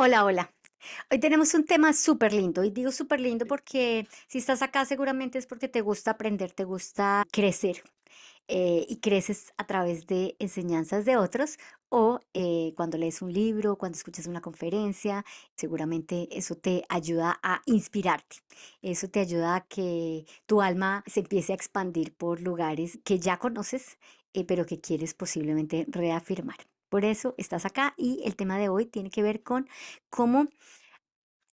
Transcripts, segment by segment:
Hola, hola. Hoy tenemos un tema súper lindo y digo súper lindo porque si estás acá seguramente es porque te gusta aprender, te gusta crecer eh, y creces a través de enseñanzas de otros o eh, cuando lees un libro, cuando escuchas una conferencia, seguramente eso te ayuda a inspirarte, eso te ayuda a que tu alma se empiece a expandir por lugares que ya conoces, eh, pero que quieres posiblemente reafirmar. Por eso estás acá y el tema de hoy tiene que ver con cómo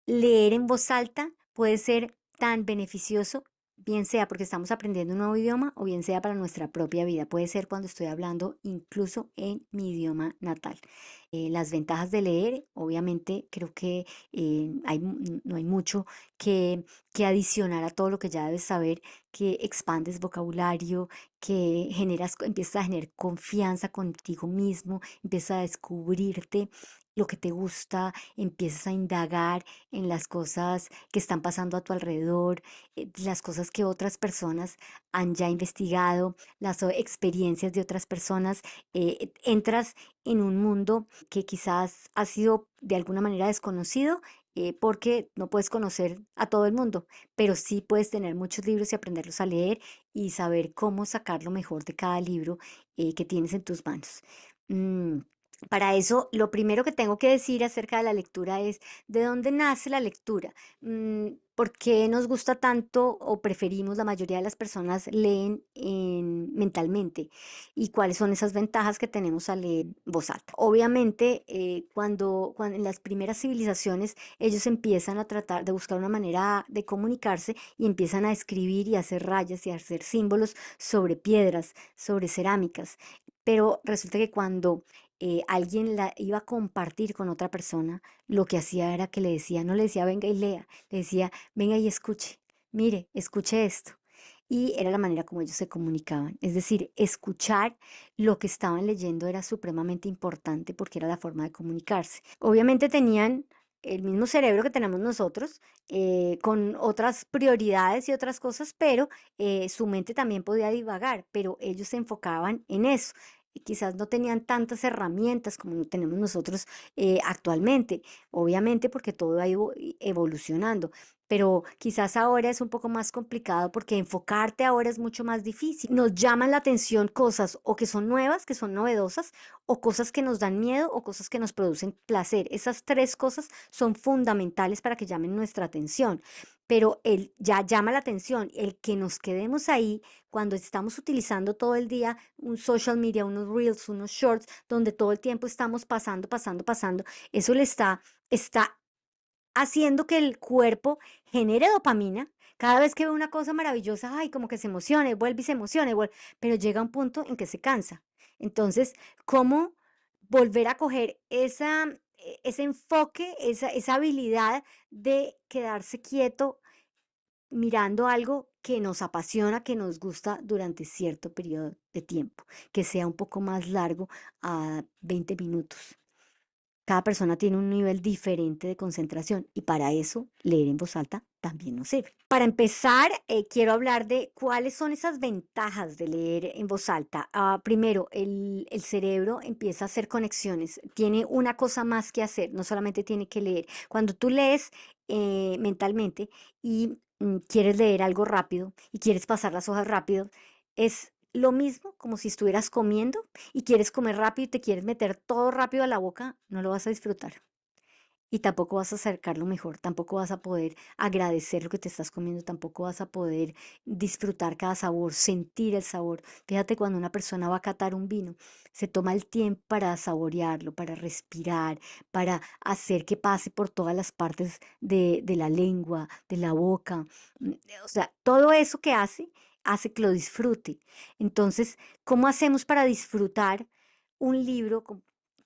leer en voz alta puede ser tan beneficioso bien sea porque estamos aprendiendo un nuevo idioma o bien sea para nuestra propia vida. Puede ser cuando estoy hablando incluso en mi idioma natal. Eh, las ventajas de leer, obviamente, creo que eh, hay, no hay mucho que, adicionar a todo lo que ya debes saber, que expandes vocabulario, que generas, empiezas a generar confianza contigo mismo, empiezas a descubrirte lo que te gusta, empiezas a indagar en las cosas que están pasando a tu alrededor, eh, las cosas que otras personas han ya investigado, las experiencias de otras personas, eh, entras en un mundo que quizás ha sido de alguna manera desconocido eh, porque no puedes conocer a todo el mundo, pero sí puedes tener muchos libros y aprenderlos a leer y saber cómo sacar lo mejor de cada libro que tienes en tus manos. Mm, para eso, lo primero que tengo que decir acerca de la lectura es de dónde nace la lectura. Mm, ¿Por qué nos gusta tanto o preferimos la mayoría de las personas leen mentalmente? ¿Y cuáles son esas ventajas que tenemos al leer voz alta? Obviamente, eh, cuando, en las primeras civilizaciones ellos empiezan a tratar de buscar una manera de comunicarse y empiezan a escribir y hacer rayas y hacer símbolos sobre piedras, sobre cerámicas. Pero resulta que cuando eh, alguien la iba a compartir con otra persona, lo que hacía era que le decía, no le decía venga y lea, le decía venga y escuche, mire, escuche esto. Y era la manera como ellos se comunicaban. Es decir, escuchar lo que estaban leyendo era supremamente importante porque era la forma de comunicarse. Obviamente tenían el mismo cerebro que tenemos nosotros, eh, con otras prioridades y otras cosas, pero eh, su mente también podía divagar, pero ellos se enfocaban en eso, quizás no tenían tantas herramientas como tenemos nosotros eh, actualmente, obviamente porque todo ha ido evolucionando pero quizás ahora es un poco más complicado porque enfocarte ahora es mucho más difícil. Nos llaman la atención cosas o que son nuevas, que son novedosas, o cosas que nos dan miedo o cosas que nos producen placer. Esas tres cosas son fundamentales para que llamen nuestra atención. Pero el ya llama la atención, el que nos quedemos ahí cuando estamos utilizando todo el día un social media, unos reels, unos shorts, donde todo el tiempo estamos pasando, pasando, pasando, eso le está, está haciendo que el cuerpo genere dopamina. Cada vez que ve una cosa maravillosa, ay, como que se emocione, vuelve y se emocione, vuelve, pero llega un punto en que se cansa. Entonces, ¿cómo volver a coger e-, ese enfoque, esa, esa habilidad de quedarse quieto mirando algo que nos apasiona, que nos gusta durante cierto periodo de tiempo, que sea un poco más largo a 20 minutos. Cada persona tiene un nivel diferente de concentración y para eso leer en voz alta también nos sirve. Para empezar, eh, quiero hablar de cuáles son esas ventajas de leer en voz alta. Ah, primero, el, cerebro empieza a hacer conexiones, tiene una cosa más que hacer, no solamente tiene que leer. Cuando tú lees eh, mentalmente y mm, quieres leer algo rápido y quieres pasar las hojas rápido, es lo mismo como si estuvieras comiendo y quieres comer rápido y te quieres meter todo rápido a la boca, no lo vas a disfrutar. Y tampoco vas a acercarlo mejor, tampoco vas a poder agradecer lo que te estás comiendo, tampoco vas a poder disfrutar cada sabor, sentir el sabor. Fíjate cuando una persona va a catar un vino, se toma el tiempo para saborearlo, para respirar, para hacer que pase por todas las partes de, la lengua, de la boca. Mm, o sea, todo eso que hace hace que lo disfrute. Entonces, ¿cómo hacemos para disfrutar un libro?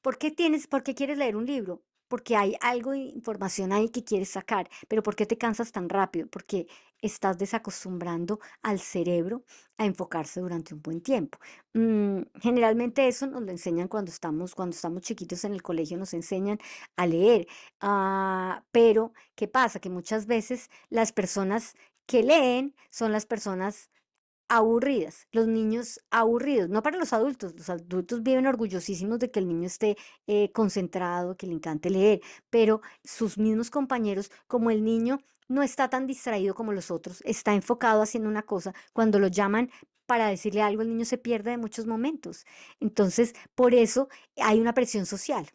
¿Por qué, tienes, ¿Por qué quieres leer un libro? Porque hay algo de información ahí que quieres sacar, pero ¿por qué te cansas tan rápido? Porque estás desacostumbrando al cerebro a enfocarse durante un buen tiempo. Mm, generalmente eso nos lo enseñan cuando estamos, cuando estamos chiquitos en el colegio, nos enseñan a leer. Ah, pero, ¿qué pasa? Que muchas veces las personas que leen son las personas aburridas, los niños aburridos, no para los adultos, los adultos viven orgullosísimos de que el niño esté eh, concentrado, que le encante leer, pero sus mismos compañeros, como el niño no está tan distraído como los otros, está enfocado haciendo una cosa, cuando lo llaman para decirle algo, el niño se pierde de muchos momentos. Entonces, por eso hay una presión social.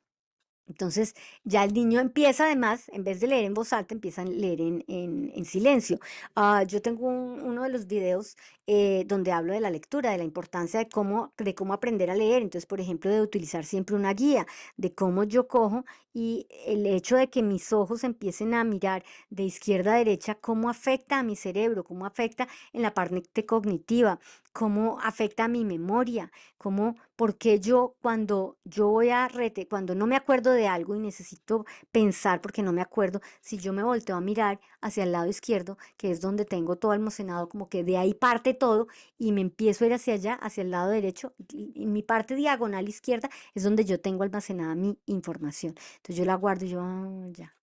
Entonces ya el niño empieza además, en vez de leer en voz alta, empieza a leer en, silencio. Ah, yo tengo uno de los videos eh, donde hablo de la lectura, de la importancia de cómo, de cómo aprender a leer. Entonces, por ejemplo, de utilizar siempre una guía, de cómo yo cojo y el hecho de que mis ojos empiecen a mirar de izquierda a derecha, cómo afecta a mi cerebro, cómo afecta en la parte cognitiva, cómo afecta a mi memoria, cómo, porque yo cuando yo voy a rete, cuando no me acuerdo de algo y necesito pensar porque no me acuerdo, si yo me volteo a mirar hacia el lado izquierdo, que es donde tengo todo almacenado, como que de ahí parte todo y me empiezo a ir hacia allá, hacia el lado derecho, y mi parte diagonal izquierda es donde yo tengo almacenada mi información. Entonces yo la guardo y yo, ah, ya,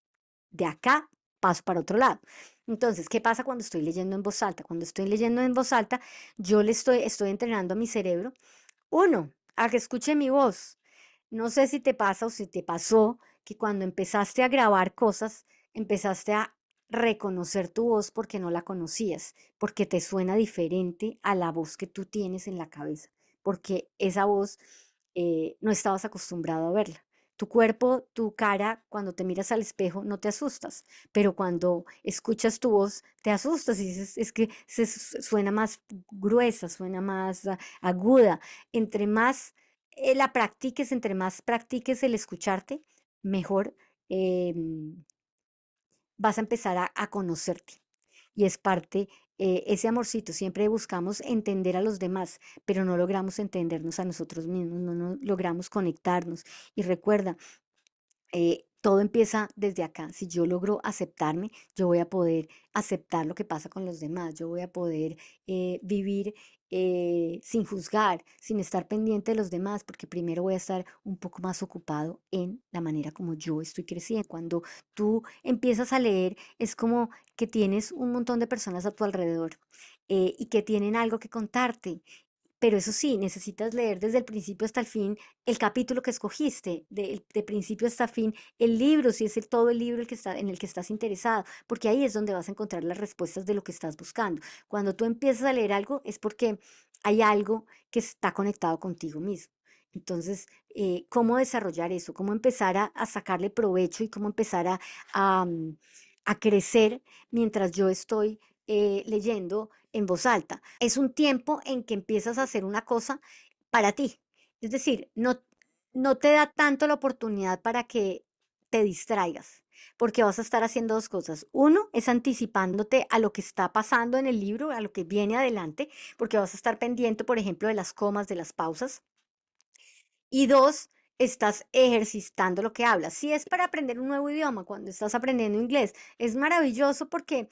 de acá paso para otro lado. Entonces, ¿qué pasa cuando estoy leyendo en voz alta? Cuando estoy leyendo en voz alta, yo le estoy, estoy entrenando a mi cerebro, uno, a que escuche mi voz. No sé si te pasa o si te pasó que cuando empezaste a grabar cosas, empezaste a reconocer tu voz porque no la conocías, porque te suena diferente a la voz que tú tienes en la cabeza, porque esa voz eh, no estabas acostumbrado a verla. Tu cuerpo, tu cara, cuando te miras al espejo no te asustas, pero cuando escuchas tu voz te asustas y dices, es que se suena más gruesa, suena más ah, aguda. Entre más eh, la practiques, entre más practiques el escucharte, mejor em, vas a empezar a, a conocerte. Y es parte eh, ese amorcito. Siempre buscamos entender a los demás, pero no logramos entendernos a nosotros mismos, no, logramos conectarnos. Y recuerda, eh, todo empieza desde acá. Si yo logro aceptarme, yo voy a poder aceptar lo que pasa con los demás, yo voy a poder eh, vivir eh, sin juzgar, sin estar pendiente de los demás, porque primero voy a estar un poco más ocupado en la manera como yo estoy creciendo. Cuando tú empiezas a leer, es como que tienes un montón de personas a tu alrededor eh, y que tienen algo que contarte pero eso sí, necesitas leer desde el principio hasta el fin el capítulo que escogiste, de, principio hasta fin el libro, si es el, todo el libro el que está, en el que estás interesado, porque ahí es donde vas a encontrar las respuestas de lo que estás buscando. Cuando tú empiezas a leer algo es porque hay algo que está conectado contigo mismo. Entonces, eh, ¿cómo desarrollar eso? ¿Cómo empezar a, sacarle provecho y cómo empezar a, crecer mientras yo estoy eh, leyendo en voz alta. Es un tiempo en que empiezas a hacer una cosa para ti. Es decir, no, no te da tanto la oportunidad para que te distraigas, porque vas a estar haciendo dos cosas. Uno es anticipándote a lo que está pasando en el libro, a lo que viene adelante, porque vas a estar pendiente, por ejemplo, de las comas, de las pausas. Y dos, estás ejercitando lo que hablas. Si es para aprender un nuevo idioma, cuando estás aprendiendo inglés, es maravilloso porque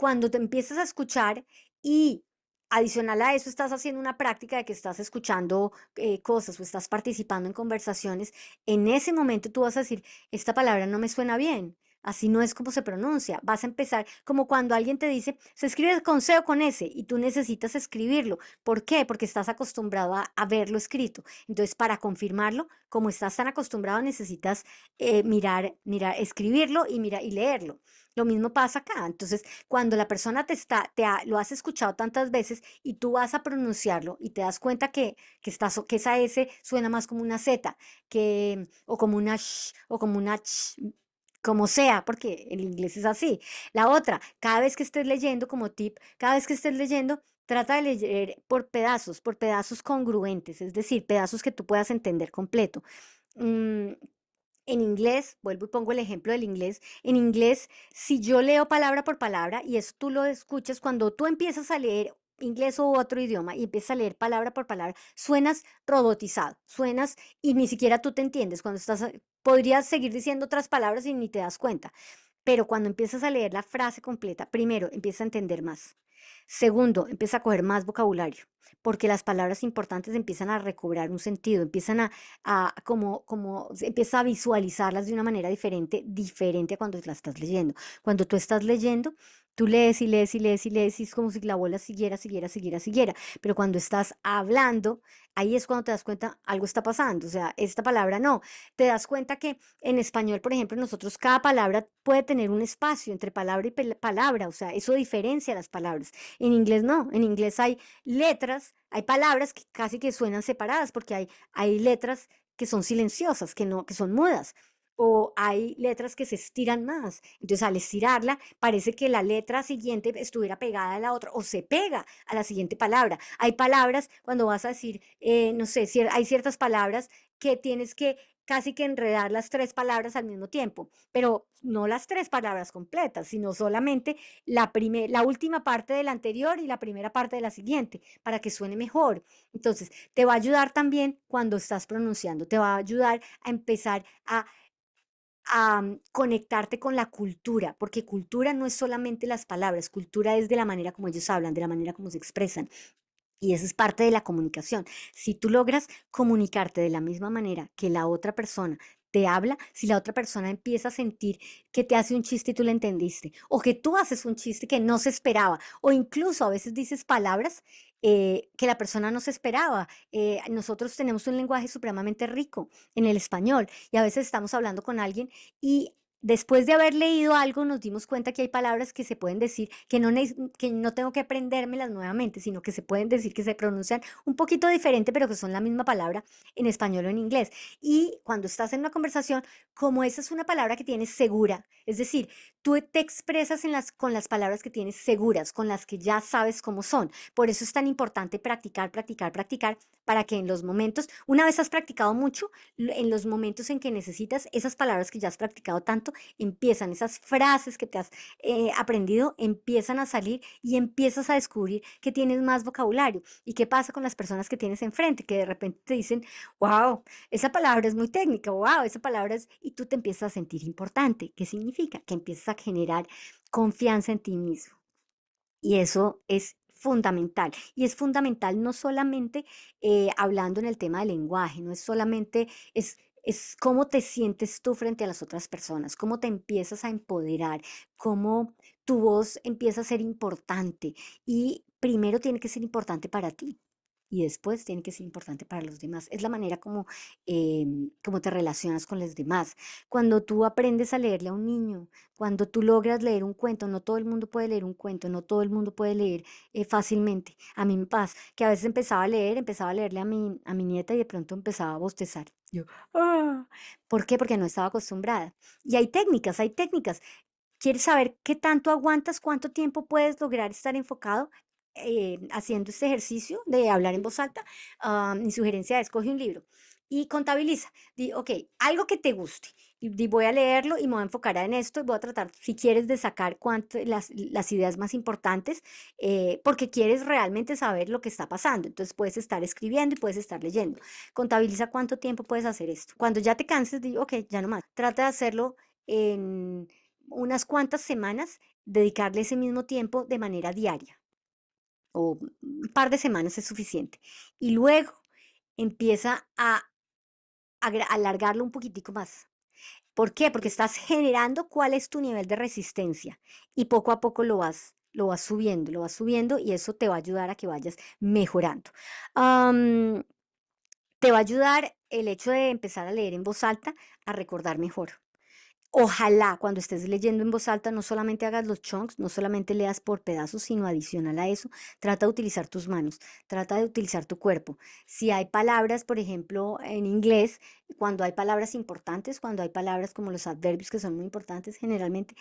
cuando te empiezas a escuchar y adicional a eso estás haciendo una práctica de que estás escuchando eh, cosas o estás participando en conversaciones, en ese momento tú vas a decir, esta palabra no me suena bien, Así no es como se pronuncia. Vas a empezar como cuando alguien te dice, se escribe con C con S y tú necesitas escribirlo. ¿Por qué? Porque estás acostumbrado a, verlo escrito. Entonces, para confirmarlo, como estás tan acostumbrado, necesitas eh, mirar, mirar, escribirlo y, mira, y leerlo. Lo mismo pasa acá. Entonces, cuando la persona te está, te lo has escuchado tantas veces y tú vas a pronunciarlo y te das cuenta que, que, que esa S suena más como una Z que, o como una sh, o como una como sea, porque el inglés es así. La otra, cada vez que estés leyendo, como tip, cada vez que estés leyendo, trata de leer por pedazos, por pedazos congruentes, es decir, pedazos que tú puedas entender completo. Mm, en inglés, vuelvo y pongo el ejemplo del inglés, en inglés, si yo leo palabra por palabra, y es tú lo escuchas, cuando tú empiezas a leer inglés u otro idioma y empiezas a leer palabra por palabra, suenas robotizado, suenas y ni siquiera tú te entiendes cuando estás podrías seguir diciendo otras palabras y ni te das cuenta. Pero cuando empiezas a leer la frase completa, primero, empieza a entender más. Segundo, empieza a coger más vocabulario, porque las palabras importantes empiezan a recobrar un sentido, empiezan a, a como, como, empieza a visualizarlas de una manera diferente, diferente a cuando las estás leyendo. Cuando tú estás leyendo, Tú lees y lees y lees y lees y es como si la bola siguiera, siguiera, siguiera, siguiera. Pero cuando estás hablando, ahí es cuando te das cuenta algo está pasando. O sea, esta palabra no. Te das cuenta que en español, por ejemplo, nosotros cada palabra puede tener un espacio entre palabra y palabra. O sea, eso diferencia las palabras. En inglés no. En inglés hay letras, hay palabras que casi que suenan separadas porque hay, hay letras que son silenciosas, que, no, que son mudas o hay letras que se estiran más. Entonces, al estirarla, parece que la letra siguiente estuviera pegada a la otra o se pega a la siguiente palabra. Hay palabras, cuando vas a decir, eh, no sé, hay ciertas palabras que tienes que casi que enredar las tres palabras al mismo tiempo, pero no las tres palabras completas, sino solamente la, la última parte de la anterior y la primera parte de la siguiente, para que suene mejor. Entonces, te va a ayudar también cuando estás pronunciando, te va a ayudar a empezar a a conectarte con la cultura, porque cultura no es solamente las palabras, cultura es de la manera como ellos hablan, de la manera como se expresan. Y eso es parte de la comunicación. Si tú logras comunicarte de la misma manera que la otra persona te habla, si la otra persona empieza a sentir que te hace un chiste y tú lo entendiste, o que tú haces un chiste que no se esperaba, o incluso a veces dices palabras eh, que la persona no se esperaba. Eh, nosotros tenemos un lenguaje supremamente rico en el español y a veces estamos hablando con alguien y Después de haber leído algo, nos dimos cuenta que hay palabras que se pueden decir, que no, que no tengo que aprendérmelas nuevamente, sino que se pueden decir que se pronuncian un poquito diferente, pero que son la misma palabra en español o en inglés. Y cuando estás en una conversación, como esa es una palabra que tienes segura, es decir, tú te expresas con las palabras que tienes seguras, con las que ya sabes cómo son. Por eso es tan importante practicar, practicar, practicar, para que en los momentos, una vez has practicado mucho, en los momentos en que necesitas esas palabras que ya has practicado tanto, empiezan esas frases que te has eh, aprendido, empiezan a salir y empiezas a descubrir que tienes más vocabulario. ¿Y qué pasa con las personas que tienes enfrente? Que de repente te dicen, wow, esa palabra es muy técnica, wow, esa palabra es... Y tú te empiezas a sentir importante. ¿Qué significa? Que empiezas a generar confianza en ti mismo. Y eso es fundamental. Y es fundamental no solamente eh, hablando en el tema del lenguaje, no es solamente, es es cómo te sientes tú frente a las otras personas, cómo te empiezas a empoderar, cómo tu voz empieza a ser importante y primero tiene que ser importante para ti y después tiene que ser importante para los demás. Es la manera como, em, como te relacionas con los demás. Cuando tú aprendes a leerle a un niño, cuando tú logras leer un cuento, no todo el mundo puede leer un cuento, no todo el mundo puede leer eh, fácilmente. A mí me pasa que a veces empezaba a leer, empezaba a leerle a mi, a mi nieta y de pronto empezaba a bostezar. Yo, ¡ah! ¿Por qué? Porque no estaba acostumbrada. Y hay técnicas, hay técnicas. ¿Quieres saber qué tanto aguantas, cuánto tiempo puedes lograr estar enfocado? Eh, haciendo este ejercicio de hablar en voz alta, ah, mi sugerencia es coge un libro y contabiliza. Di, ok, algo que te guste. Y, voy a leerlo y me voy a enfocar en esto y voy a tratar, si quieres, de sacar las, ideas más importantes, eh, porque quieres realmente saber lo que está pasando. Entonces puedes estar escribiendo y puedes estar leyendo. Contabiliza cuánto tiempo puedes hacer esto. Cuando ya te canses, di, ok, ya no más. Trata de hacerlo en unas cuantas semanas, dedicarle ese mismo tiempo de manera diaria o un par de semanas es suficiente. Y luego empieza a, alargarlo un poquitico más. ¿Por qué? Porque estás generando cuál es tu nivel de resistencia y poco a poco lo vas, lo vas subiendo, lo vas subiendo y eso te va a ayudar a que vayas mejorando. te va a ayudar el hecho de empezar a leer en voz alta a recordar mejor. Ojalá cuando estés leyendo en voz alta no solamente hagas los chunks, no solamente leas por pedazos, sino adicional a eso, trata de utilizar tus manos, trata de utilizar tu cuerpo. Si hay palabras, por ejemplo, en inglés, cuando hay palabras importantes, cuando hay palabras como los adverbios que son muy importantes, generalmente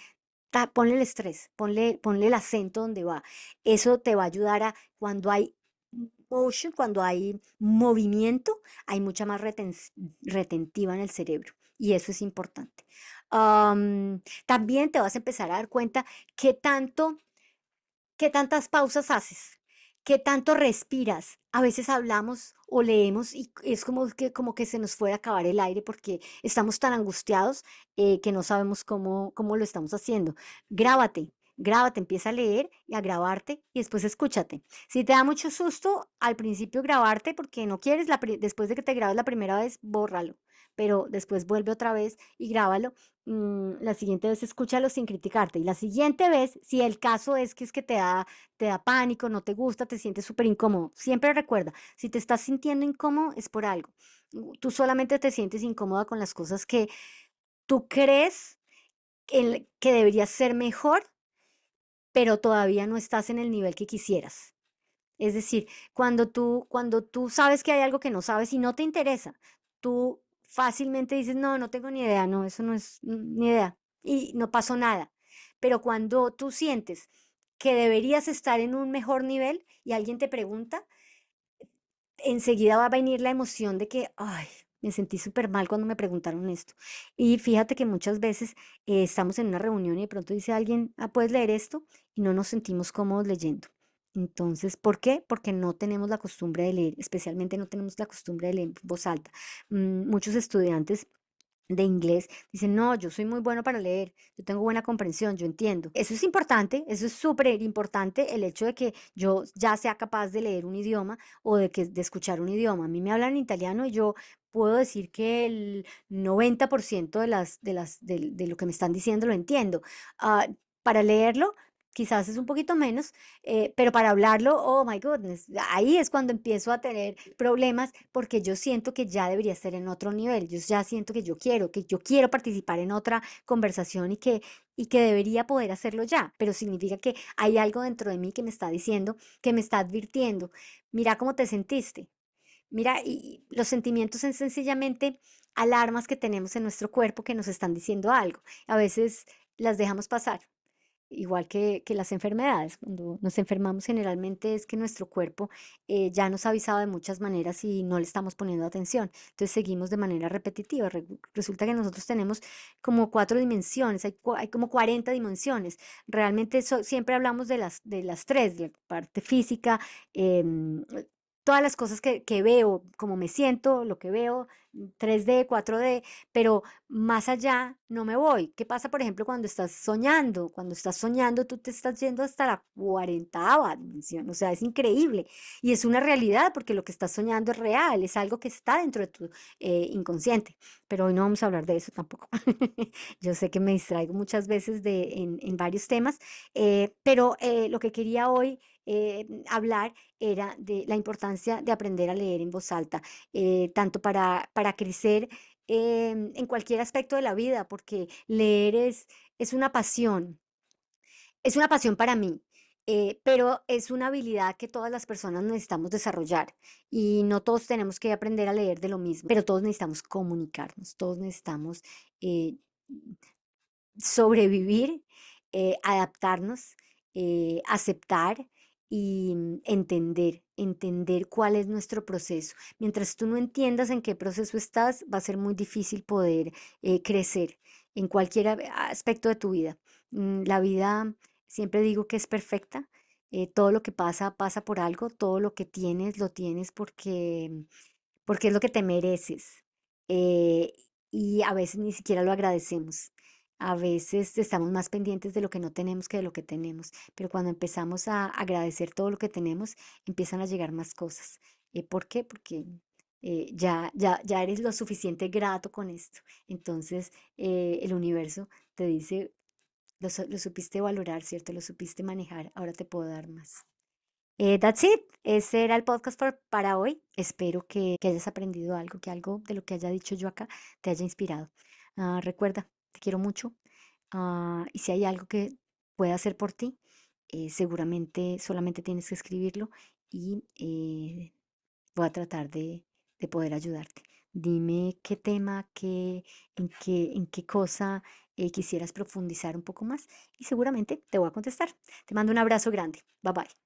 ponle el estrés, ponle, el acento donde va. Eso te va a ayudar a cuando hay motion, cuando hay movimiento, hay mucha más retentiva en el cerebro y eso es importante también te vas a empezar a dar cuenta qué tanto, qué tantas pausas haces, qué tanto respiras. A veces hablamos o leemos y es como que, como que se nos fuera a acabar el aire porque estamos tan angustiados eh, que no sabemos cómo, cómo lo estamos haciendo. Grábate, grábate, empieza a leer y a grabarte y después escúchate. Si te da mucho susto al principio grabarte porque no quieres, la después de que te grabes la primera vez, bórralo pero después vuelve otra vez y grábalo. Mm, la siguiente vez escúchalo sin criticarte. Y la siguiente vez, si el caso es que es que te da, te da pánico, no te gusta, te sientes súper incómodo, siempre recuerda, si te estás sintiendo incómodo es por algo. Tú solamente te sientes incómoda con las cosas que tú crees que, que deberías ser mejor, pero todavía no estás en el nivel que quisieras. Es decir, cuando tú, cuando tú sabes que hay algo que no sabes y no te interesa, tú fácilmente dices, no, no tengo ni idea, no, eso no es mm, ni idea. Y no pasó nada. Pero cuando tú sientes que deberías estar en un mejor nivel y alguien te pregunta, enseguida va a venir la emoción de que, ay, me sentí súper mal cuando me preguntaron esto. Y fíjate que muchas veces eh, estamos en una reunión y de pronto dice alguien, ah, ¿puedes leer esto? Y no nos sentimos cómodos leyendo. Entonces, ¿por qué? Porque no tenemos la costumbre de leer, especialmente no tenemos la costumbre de leer en voz alta. Mm, muchos estudiantes de inglés dicen, no, yo soy muy bueno para leer, yo tengo buena comprensión, yo entiendo. Eso es importante, eso es súper importante, el hecho de que yo ya sea capaz de leer un idioma o de, que, de escuchar un idioma. A mí me hablan italiano y yo puedo decir que el 90% de, las, de, las, de, lo que me están diciendo lo entiendo. Ah, para leerlo quizás es un poquito menos, eh, pero para hablarlo, oh my goodness, ahí es cuando empiezo a tener problemas porque yo siento que ya debería estar en otro nivel, yo ya siento que yo quiero, que yo quiero participar en otra conversación y que, y que debería poder hacerlo ya, pero significa que hay algo dentro de mí que me está diciendo, que me está advirtiendo, mira cómo te sentiste. Mira, y los sentimientos son sencillamente alarmas que tenemos en nuestro cuerpo que nos están diciendo algo. A veces las dejamos pasar igual que, las enfermedades. Cuando nos enfermamos generalmente es que nuestro cuerpo eh, ya nos ha avisado de muchas maneras y no le estamos poniendo atención. Entonces seguimos de manera repetitiva. resulta que nosotros tenemos como cuatro dimensiones, hay, hay como 40 dimensiones. Realmente siempre hablamos de las, de las tres, de la parte física, eh, todas las cosas que, que veo, como me siento, lo que veo, 3D, 4D, pero más allá no me voy. ¿Qué pasa, por ejemplo, cuando estás soñando? Cuando estás soñando, tú te estás yendo hasta la cuarentava dimensión, o sea, es increíble. Y es una realidad porque lo que estás soñando es real, es algo que está dentro de tu eh, inconsciente. Pero hoy no vamos a hablar de eso tampoco. Yo sé que me distraigo muchas veces de, en, en varios temas, eh, pero eh, lo que quería hoy eh, mm, hablar era de la importancia de aprender a leer en voz alta, eh, tanto para, para crecer em, en cualquier aspecto de la vida, porque leer es, es una pasión, es una pasión para mí, eh, pero es una habilidad que todas las personas necesitamos desarrollar y no todos tenemos que aprender a leer de lo mismo, pero todos necesitamos comunicarnos, todos necesitamos sobrevivir, adaptarnos, aceptar y mm, entender, entender cuál es nuestro proceso. Mientras tú no entiendas en qué proceso estás, va a ser muy difícil poder eh, crecer en cualquier aspecto de tu vida. Mm, la vida, siempre digo que es perfecta. Eh, todo lo que pasa, pasa por algo. Todo lo que tienes, lo tienes porque, mm, porque es lo que te mereces. Eh, y a veces ni siquiera lo agradecemos. A veces estamos más pendientes de lo que no tenemos que de lo que tenemos, pero cuando empezamos a agradecer todo lo que tenemos, empiezan a llegar más cosas. Eh, ¿Por qué? Porque eh, ya, ya, ya eres lo suficiente grato con esto. Entonces eh, el universo te dice, lo, supiste valorar, ¿cierto? Lo supiste manejar, ahora te puedo dar más. that's it. Ese era el podcast para hoy. Espero que, hayas aprendido algo, que algo de lo que haya dicho yo acá te haya inspirado. Ah, recuerda, quiero mucho ah, y si hay algo que pueda hacer por ti, eh, seguramente solamente tienes que escribirlo y eh, voy a tratar de, poder ayudarte. Dime qué tema, qué, en, qué, en qué cosa eh, quisieras profundizar un poco más y seguramente te voy a contestar. Te mando un abrazo grande. Bye bye.